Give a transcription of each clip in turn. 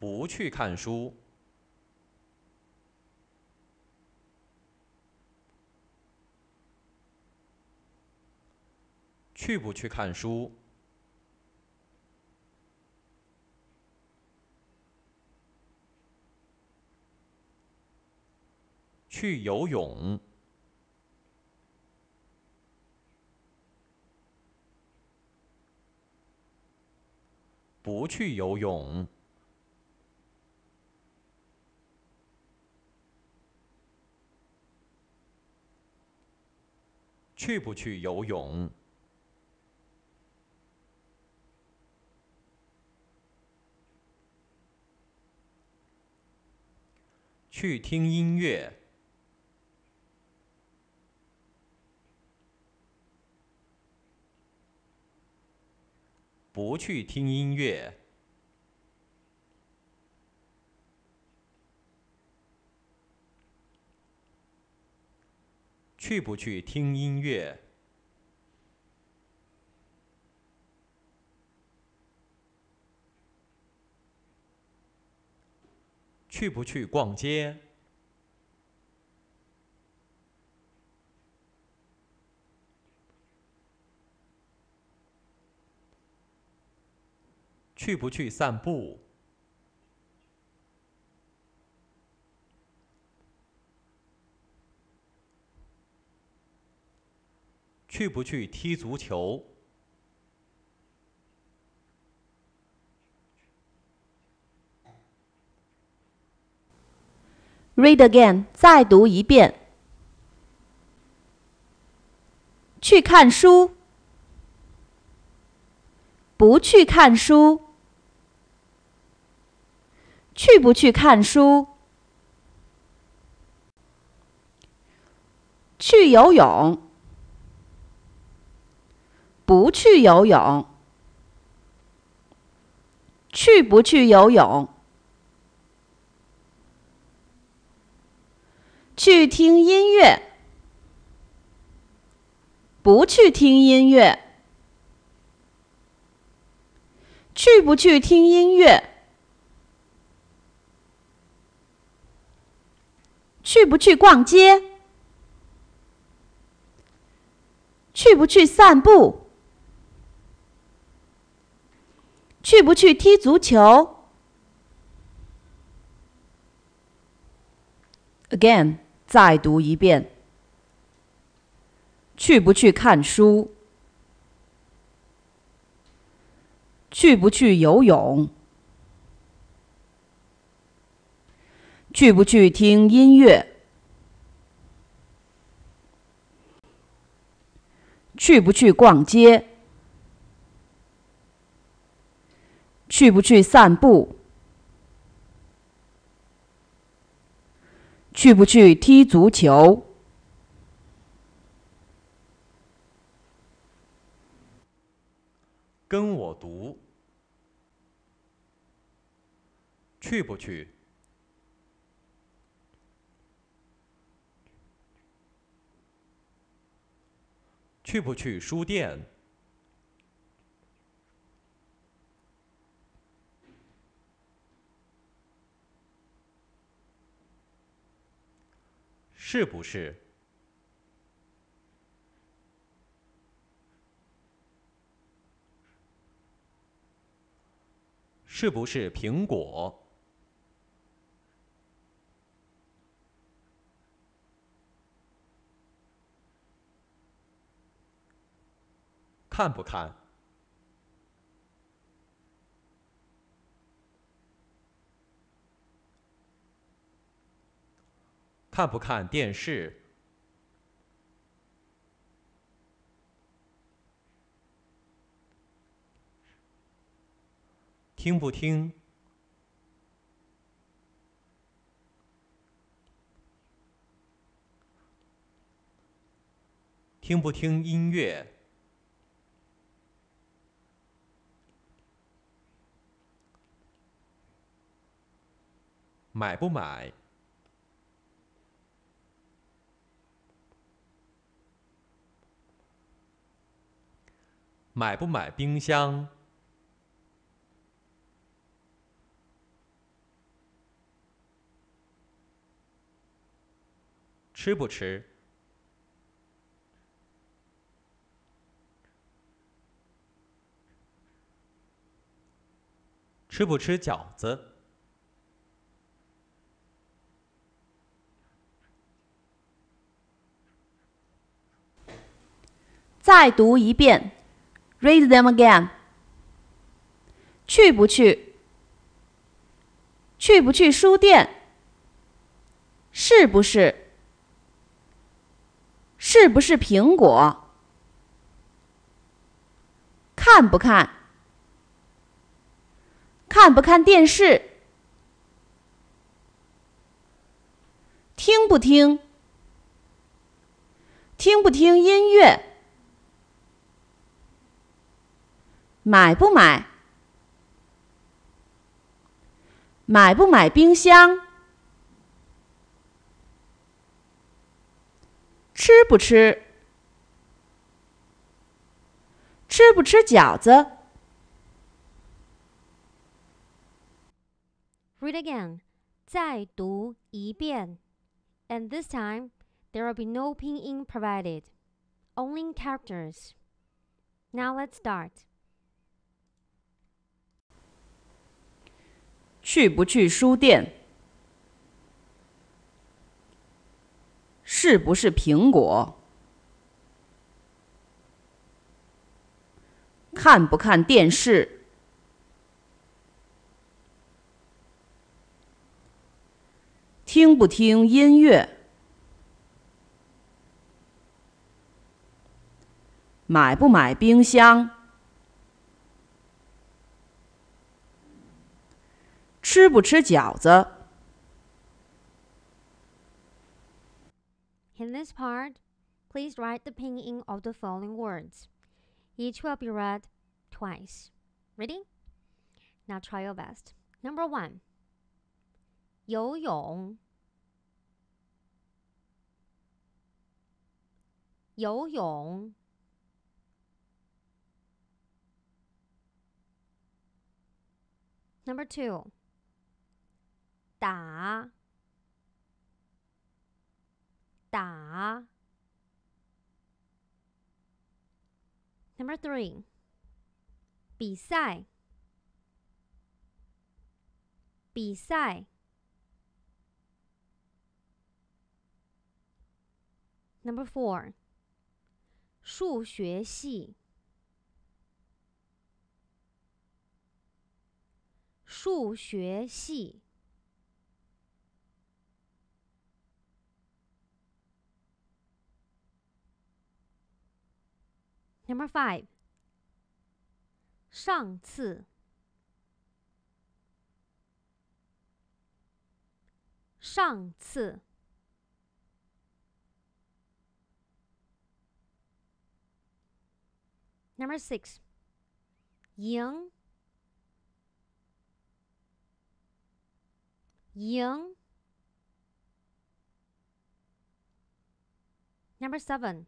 不去看书，去不去看书？去游泳，不去游泳。去不去游泳？去听音乐？不去听音乐。去不去听音乐？去不去逛街？去不去散步？去不去踢足球？Read again，再读一遍。去看书，不去看书，去不去看书？去游泳。不去游泳，去不去游泳？去听音乐，不去听音乐，去不去听音乐？去不去逛街？去不去散步？去不去踢足球？Again，再读一遍。去不去看书？去不去游泳？去不去听音乐？去不去逛街？去不去散步？去不去踢足球？跟我读。去不去？去不去书店？是不是？是不是苹果？看不看？看不看电视？听不听？听不听音乐？买不买？买不买冰箱？吃不吃？吃不吃饺子？再读一遍。Read them again。去不去？去不去书店？是不是？是不是苹果？看不看？看不看电视？听不听？听不听音乐？买不买？买不买冰箱？吃不吃？吃不吃饺子？Read again，再读一遍。And this time, there will be no pinyin provided, only characters. Now let's start. 去不去书店？是不是苹果？看不看电视？听不听音乐？买不买冰箱？吃不吃饺子？In this part, please write the pinyin of the following words. Each will be read twice. Ready? Now try your best. Number one. Number two. 打打，Number three，比赛比赛，Number four，数学系数学系。Number five. Number six. 上次上次，Number Number seven.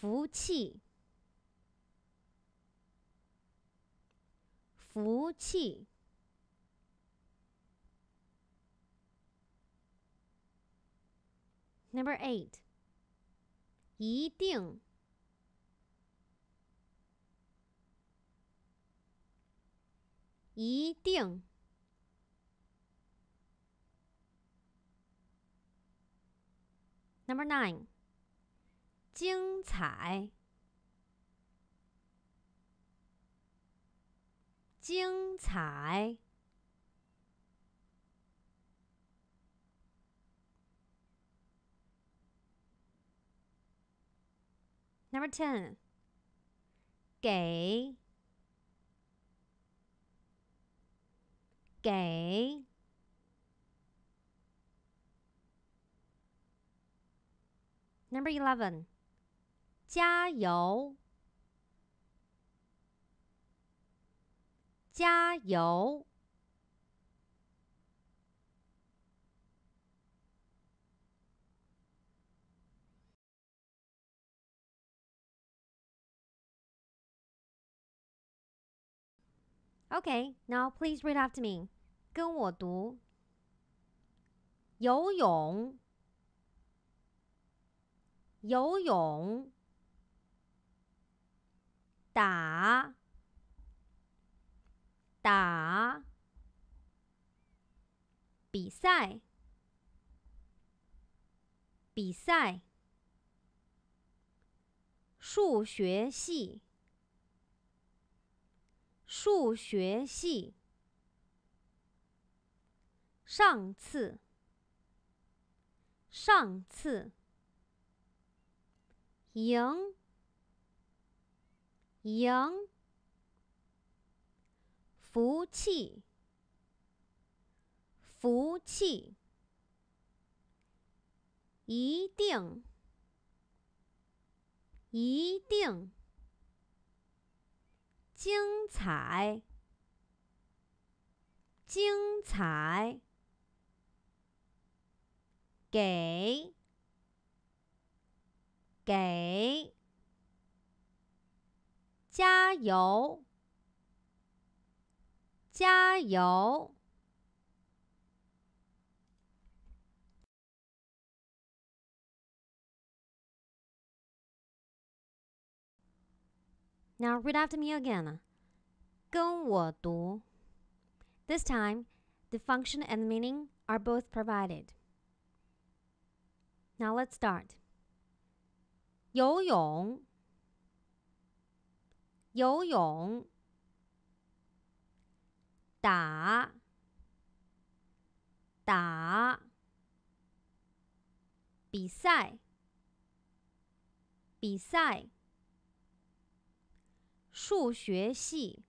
福气，福气。Number eight，一定，一定。Number nine。精彩，精彩，number ten，给，给。Number 11. 加油！加油！OK，now please read after me，跟我读：游泳，游泳。打打比赛，比赛数学系，数学系上次上次赢。赢，福气，福气，一定，一定，精彩，精彩，给，给。加油，加油！Now read after me again. 跟我读. This time, the function and meaning are both provided. Now let's start. 游泳游泳，打打比赛，比赛数学系，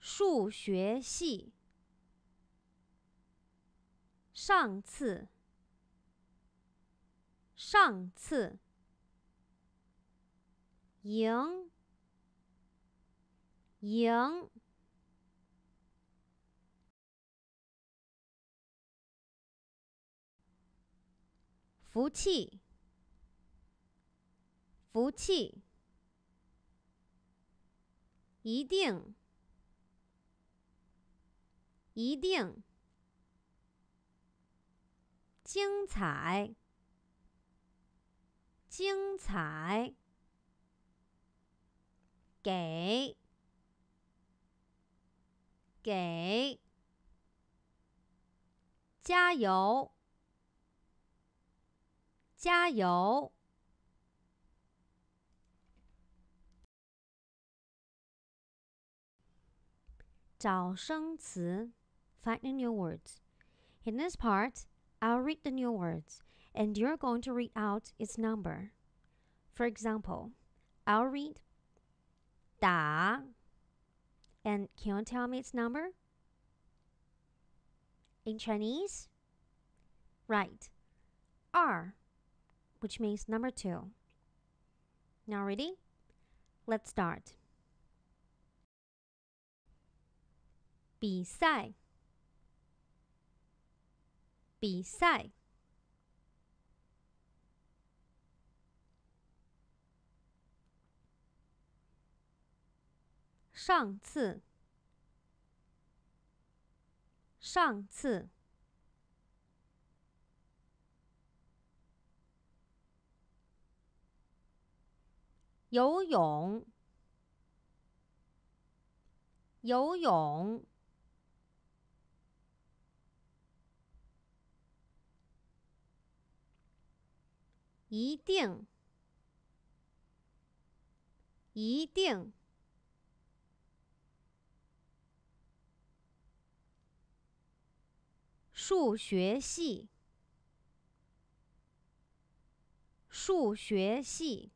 数学系上次，上次。赢，赢！福气，福气！一定，一定！精彩，精彩！给，给，加油，加油。找生词，find the new words. In this part, I'll read the new words and you're going to read out its number. For example, I'll read Da. And can you tell me its number? In Chinese? Right. R, which means number two. Now ready? Let's start. 比赛，比赛。上次，上次游泳，游泳一定，一定。数学系，数学系。